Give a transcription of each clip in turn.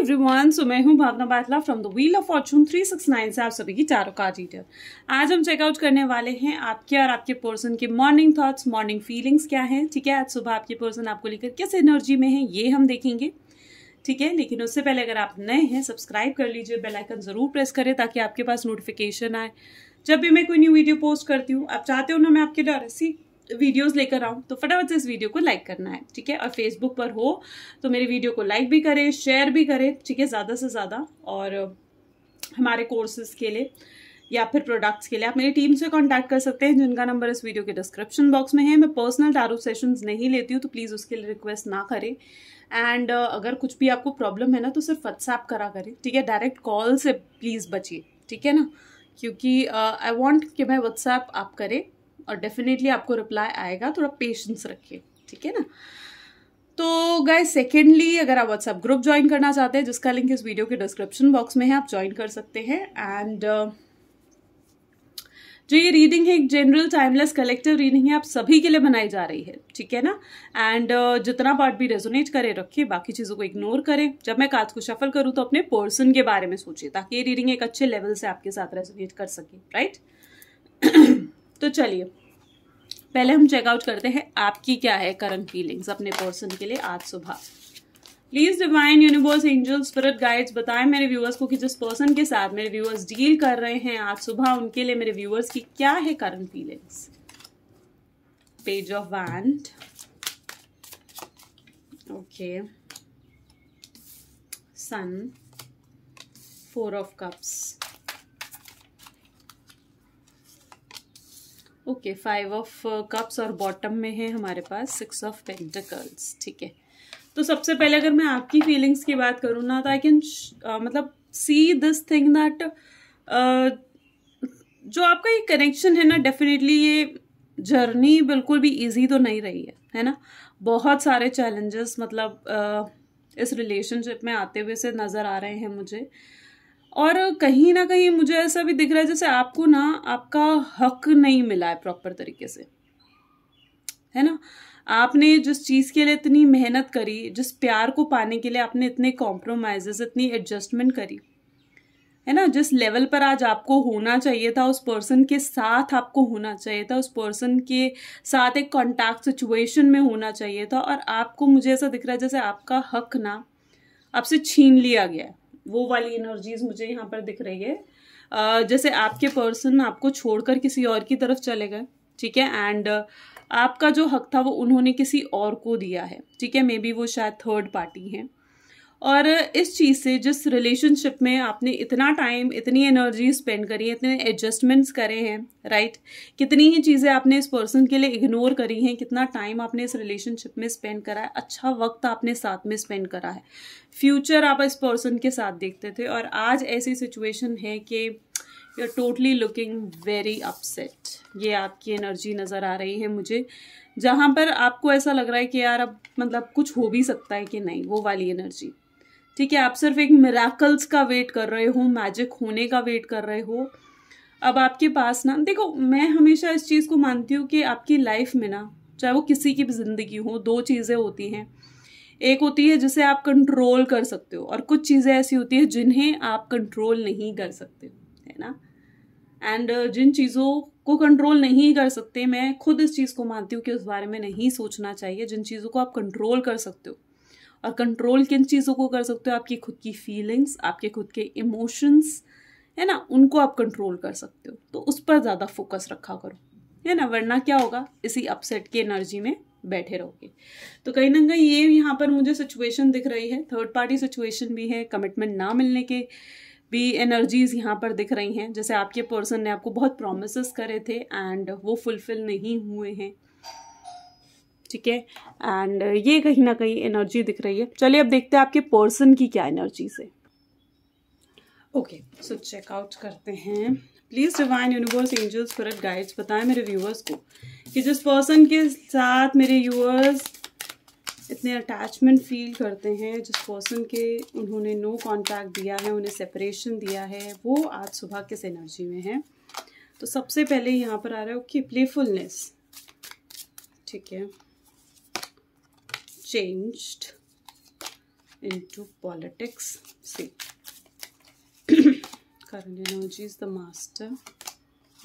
Everyone so मैं हूं Bhavna Batla from the wheel of fortune 369 से आप सभी की चारों का डिटेल आज हम चेकआउट करने वाले हैं आपके और आपके पर्सन के मॉर्निंग थॉट्स मॉर्निंग फीलिंग्स क्या हैं ठीक है आज सुबह आपके पर्सन आपको लेकर किस एनर्जी में है ये हम देखेंगे ठीक है लेकिन उससे पहले अगर आप नए हैं सब्सक्राइब कर लीजिए बेलाइकन ज़रूर प्रेस करें ताकि आपके पास नोटिफिकेशन आए जब भी मैं कोई न्यू वीडियो पोस्ट करती हूँ आप चाहते हो ना मैं आपके डर सी वीडियोस लेकर आऊँ तो फटाफट से इस वीडियो को लाइक करना है ठीक है और फेसबुक पर हो तो मेरी वीडियो को लाइक भी करें शेयर भी करें ठीक है ज़्यादा से ज़्यादा और हमारे कोर्सेज के लिए या फिर प्रोडक्ट्स के लिए आप मेरी टीम से कांटेक्ट कर सकते हैं जिनका नंबर इस वीडियो के डिस्क्रिप्शन बॉक्स में है मैं पर्सनल टारो सेशंस नहीं लेती हूँ तो प्लीज़ उसके लिए रिक्वेस्ट ना करें एंड uh, अगर कुछ भी आपको प्रॉब्लम है ना तो सिर्फ व्हाट्सएप करा करें ठीक है डायरेक्ट कॉल से प्लीज़ बचिए ठीक है ना क्योंकि आई uh, वॉन्ट कि मैं व्हाट्सएप आप करें और डेफिनेटली आपको रिप्लाई आएगा थोड़ा पेशेंस रखिए ठीक है ना तो गए सेकेंडली अगर आप व्हाट्सएप ग्रुप ज्वाइन करना चाहते हैं जिसका लिंक इस वीडियो के डिस्क्रिप्शन बॉक्स में है आप ज्वाइन कर सकते हैं एंड uh, जो ये रीडिंग है एक जनरल टाइमलेस कलेक्टिव रीडिंग है आप सभी के लिए बनाई जा रही है ठीक है ना एंड uh, जितना पार्ट भी रेजोनेट करे रखिए बाकी चीज़ों को इग्नोर करें जब मैं कार्ड को शफल करूँ तो अपने पर्सन के बारे में सोचिए ताकि ये रीडिंग एक अच्छे लेवल से आपके साथ रेजोनेट कर सके राइट तो चलिए पहले हम चेकआउट करते हैं आपकी क्या है करंट फीलिंग्स अपने पर्सन के लिए आज सुबह please divine universe angel spirit guides बताएं मेरे व्यूअर्स को कि जिस पर्सन के साथ मेरे व्यूअर्स डील कर रहे हैं आज सुबह उनके लिए मेरे व्यूअर्स की क्या है current feelings page of wand okay sun four of cups okay five of cups और बॉटम में है हमारे पास सिक्स ऑफ पेंटिकल्स ठीक है तो सबसे पहले अगर मैं आपकी फीलिंग्स की बात करूँ ना तो आई कैन uh, मतलब सी दिस थिंग दैट जो आपका ये कनेक्शन है ना डेफिनेटली ये जर्नी बिल्कुल भी इजी तो नहीं रही है है ना बहुत सारे चैलेंजेस मतलब uh, इस रिलेशनशिप में आते हुए से नज़र आ रहे हैं मुझे uh, और कहीं ना कहीं मुझे ऐसा भी दिख रहा है जैसे आपको ना आपका हक नहीं मिला है प्रॉपर तरीके से है ना आपने जिस चीज़ के लिए इतनी मेहनत करी जिस प्यार को पाने के लिए आपने इतने कॉम्प्रोमाइज़ इतनी एडजस्टमेंट करी है ना जिस लेवल पर आज आपको होना चाहिए था उस पर्सन के साथ आपको होना चाहिए था उस पर्सन के साथ एक कॉन्टैक्ट सिचुएशन में होना चाहिए था और आपको मुझे ऐसा दिख रहा है जैसे आपका हक ना आपसे छीन लिया गया है वो वाली एनर्जीज मुझे यहाँ पर दिख रही है जैसे आपके पर्सन आपको छोड़कर किसी और की तरफ चले गए ठीक है एंड आपका जो हक था वो उन्होंने किसी और को दिया है ठीक है मे बी वो शायद थर्ड पार्टी हैं और इस चीज़ से जिस रिलेशनशिप में आपने इतना टाइम इतनी एनर्जी स्पेंड करी है इतने एडजस्टमेंट्स करे हैं राइट कितनी ही चीज़ें आपने इस पर्सन के लिए इग्नोर करी हैं कितना टाइम आपने इस रिलेशनशिप में स्पेंड करा है अच्छा वक्त आपने साथ में स्पेंड करा है फ्यूचर आप इस पर्सन के साथ देखते थे और आज ऐसी सिचुएशन है कि you are totally looking very upset ये आपकी एनर्जी नज़र आ रही है मुझे जहाँ पर आपको ऐसा लग रहा है कि यार अब मतलब कुछ हो भी सकता है कि नहीं वो वाली एनर्जी ठीक है आप सिर्फ एक मेराकल्स का वेट कर रहे हो मैजिक होने का वेट कर रहे हो अब आपके पास ना देखो मैं हमेशा इस चीज़ को मानती हूँ कि आपकी लाइफ में ना चाहे वो किसी की भी ज़िंदगी हो दो चीज़ें होती हैं एक होती है जिसे आप कंट्रोल कर सकते हो और कुछ चीज़ें ऐसी होती हैं जिन्हें आप कंट्रोल नहीं कर सकते है ना एंड uh, जिन चीज़ों को कंट्रोल नहीं कर सकते मैं खुद इस चीज़ को मानती हूँ कि उस बारे में नहीं सोचना चाहिए जिन चीज़ों को आप कंट्रोल कर सकते हो और कंट्रोल किन चीज़ों को कर सकते हो आपकी खुद की फीलिंग्स आपके खुद के इमोशंस है ना उनको आप कंट्रोल कर सकते हो तो उस पर ज़्यादा फोकस रखा करो है ना वरना क्या होगा इसी अपसेट की एनर्जी में बैठे रहोगे तो कहीं ना कहीं ये यहाँ पर मुझे सिचुएशन दिख रही है थर्ड पार्टी सिचुएशन भी है कमिटमेंट ना मिलने के भी एनर्जीज यहाँ पर दिख रही हैं जैसे आपके पर्सन ने आपको बहुत प्रोमिस करे थे एंड वो फुलफिल नहीं हुए हैं ठीक है एंड uh, ये कहीं ना कहीं एनर्जी दिख रही है चलिए अब देखते हैं आपके पर्सन की क्या एनर्जी से ओके सो चेकआउट करते हैं please divine universe for spirit guides बताएं मेरे व्यूअर्स को कि जिस पर्सन के साथ मेरे व्यूअर्स इतने अटैचमेंट फील करते हैं जिस पर्सन के उन्होंने नो कॉन्टैक्ट दिया है उन्हें सेपरेशन दिया है वो आज सुबह किस एनर्जी में है तो सबसे पहले यहाँ पर आ रहा है ओके प्लेफुलनेस ठीक है changed into politics. See, Karan is the master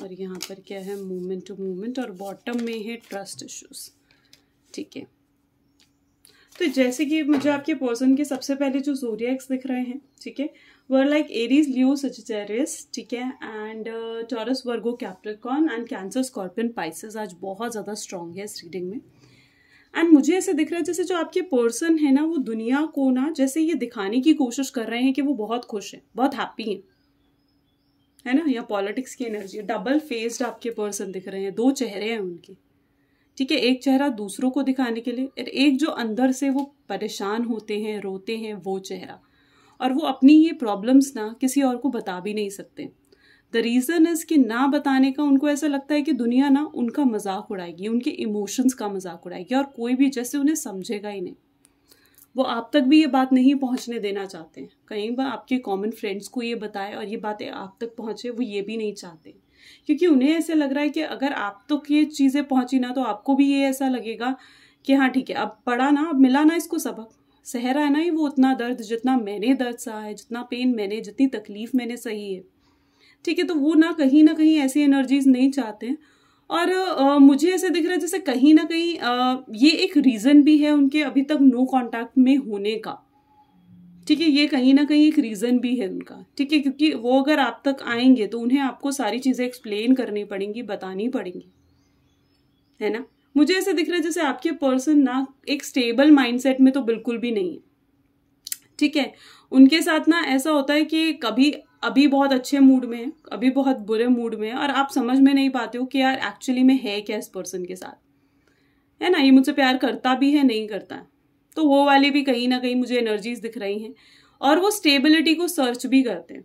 और यहाँ पर क्या है मूवमेंट टू मूवमेंट और बॉटम में है ट्रस्ट इश्यूज ठीक है तो जैसे कि मुझे आपके पर्सन के सबसे पहले जो जोरियाक्स दिख रहे हैं ठीक है were like Aries Leo Sagittarius ठीक है and Taurus Virgo Capricorn and Cancer Scorpion Pisces आज बहुत ज़्यादा स्ट्रॉन्ग है इस रीडिंग में एंड मुझे ऐसे दिख रहा है जैसे जो आपके पर्सन है ना वो दुनिया को ना जैसे ये दिखाने की कोशिश कर रहे हैं कि वो बहुत खुश हैं बहुत हैप्पी हैं है ना या पॉलिटिक्स की एनर्जी डबल फेस्ड आपके पर्सन दिख रहे हैं दो चेहरे हैं उनके ठीक है एक चेहरा दूसरों को दिखाने के लिए एक जो अंदर से वो परेशान होते हैं रोते हैं वो चेहरा और वो अपनी ये प्रॉब्लम्स ना किसी और को बता भी नहीं सकते द रीज़न इज़ कि ना बताने का उनको ऐसा लगता है कि दुनिया ना उनका मजाक उड़ाएगी उनके इमोशंस का मजाक उड़ाएगी और कोई भी जैसे उन्हें समझेगा ही नहीं वो आप तक भी ये बात नहीं पहुंचने देना चाहते हैं कहीं बार आपके कॉमन फ्रेंड्स को ये बताए और ये बातें आप तक पहुंचे वो ये भी नहीं चाहते क्योंकि उन्हें ऐसे लग रहा है कि अगर आप तक तो ये चीज़ें पहुंची ना तो आपको भी ये ऐसा लगेगा कि हाँ ठीक है अब पढ़ा ना अब मिला ना इसको सबक सहरा है ना ही वो उतना दर्द जितना मैंने दर्द सहा है जितना पेन मैंने जितनी तकलीफ़ मैंने सही है ठीक है तो वो ना कहीं ना कहीं ऐसी एनर्जीज नहीं चाहते हैं और आ, मुझे ऐसे दिख रहा है जैसे कहीं ना कहीं आ, ये एक रीज़न भी है उनके अभी तक नो कांटेक्ट में होने का ठीक है ये कहीं ना कहीं एक रीज़न भी है उनका ठीक है क्योंकि वो अगर आप तक आएंगे तो उन्हें आपको सारी चीज़ें एक्सप्लेन करनी पड़ेंगी बतानी पड़ेंगी है ना मुझे ऐसे दिख रहा है जैसे आपके पर्सन ना एक स्टेबल माइंड में तो बिल्कुल भी नहीं है ठीक है उनके साथ ना ऐसा होता है कि कभी अभी बहुत अच्छे मूड में है अभी बहुत बुरे मूड में है और आप समझ में नहीं पाते हो कि यार एक्चुअली में है क्या इस पर्सन के साथ है ना ये मुझसे प्यार करता भी है नहीं करता है तो वो वाले भी कहीं ना कहीं मुझे एनर्जीज दिख रही हैं और वो स्टेबिलिटी को सर्च भी करते हैं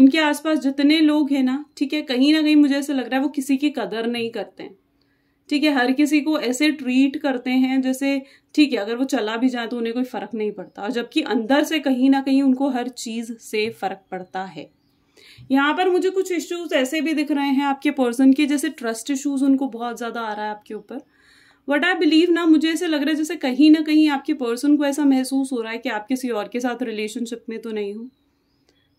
उनके आसपास जितने लोग हैं ना ठीक है कहीं ना कहीं मुझे ऐसा लग रहा है वो किसी की कदर नहीं करते हैं ठीक है हर किसी को ऐसे ट्रीट करते हैं जैसे ठीक है अगर वो चला भी जाए तो उन्हें कोई फ़र्क नहीं पड़ता और जबकि अंदर से कहीं ना कहीं उनको हर चीज़ से फ़र्क पड़ता है यहाँ पर मुझे कुछ इश्यूज ऐसे भी दिख रहे हैं आपके पर्सन के जैसे ट्रस्ट इश्यूज उनको बहुत ज़्यादा आ रहा है आपके ऊपर वट आई बिलीव ना मुझे ऐसे लग रहा है जैसे कहीं ना कहीं आपके पर्सन को ऐसा महसूस हो रहा है कि आप किसी और के साथ रिलेशनशिप में तो नहीं हूँ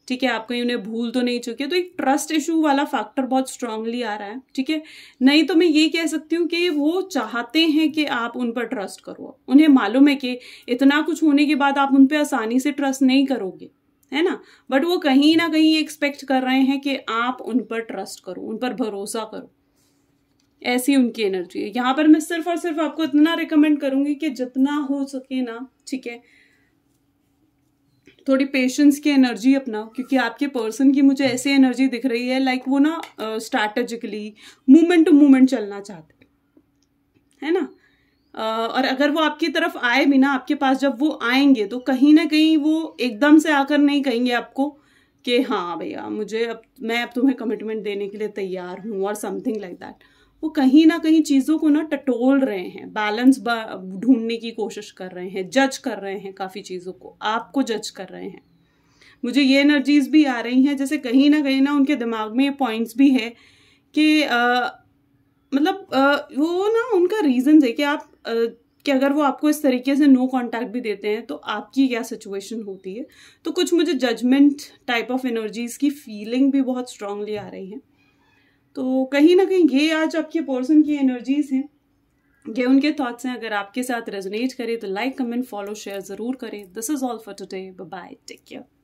ठीक है आप कहीं उन्हें भूल तो नहीं चुके तो एक ट्रस्ट इशू वाला फैक्टर बहुत स्ट्रांगली आ रहा है ठीक है नहीं तो मैं ये कह सकती हूँ कि वो चाहते हैं कि आप उन पर ट्रस्ट करो उन्हें मालूम है कि इतना कुछ होने के बाद आप उन पर आसानी से ट्रस्ट नहीं करोगे है ना बट वो कहीं ना कहीं एक्सपेक्ट कर रहे हैं कि आप उन पर ट्रस्ट करो उन पर भरोसा करो ऐसी उनकी एनर्जी है यहाँ पर मैं सिर्फ और सिर्फ आपको इतना रिकमेंड करूंगी कि जितना हो सके ना ठीक है थोड़ी पेशेंस की एनर्जी अपनाओ क्योंकि आपके पर्सन की मुझे ऐसी एनर्जी दिख रही है लाइक वो ना स्ट्रैटेजिकली मूवमेंट टू मूवमेंट चलना चाहते है ना Uh, और अगर वो आपकी तरफ आए भी ना आपके पास जब वो आएंगे तो कहीं ना कहीं वो एकदम से आकर नहीं कहेंगे आपको कि हाँ भैया मुझे अब मैं अब तुम्हें कमिटमेंट देने के लिए तैयार हूँ और समथिंग लाइक दैट वो कहीं ना कहीं चीज़ों को ना टटोल रहे हैं बैलेंस ढूंढने की कोशिश कर रहे हैं जज कर रहे हैं काफ़ी चीज़ों को आपको जज कर रहे हैं मुझे ये एनर्जीज भी आ रही हैं जैसे कहीं ना कहीं ना उनके दिमाग में ये पॉइंट्स भी है कि मतलब आ, वो ना उनका रीज़न है कि आप आ, कि अगर वो आपको इस तरीके से नो कांटेक्ट भी देते हैं तो आपकी क्या सिचुएशन होती है तो कुछ मुझे जजमेंट टाइप ऑफ एनर्जीज़ की फीलिंग भी बहुत स्ट्रांगली आ रही है तो कहीं ना कहीं ये आज आपके पर्सन की एनर्जीज हैं ये उनके थॉट्स हैं अगर आपके साथ रेजोनेट तो करें तो लाइक कमेंट फॉलो शेयर ज़रूर करें this is all for today bye take care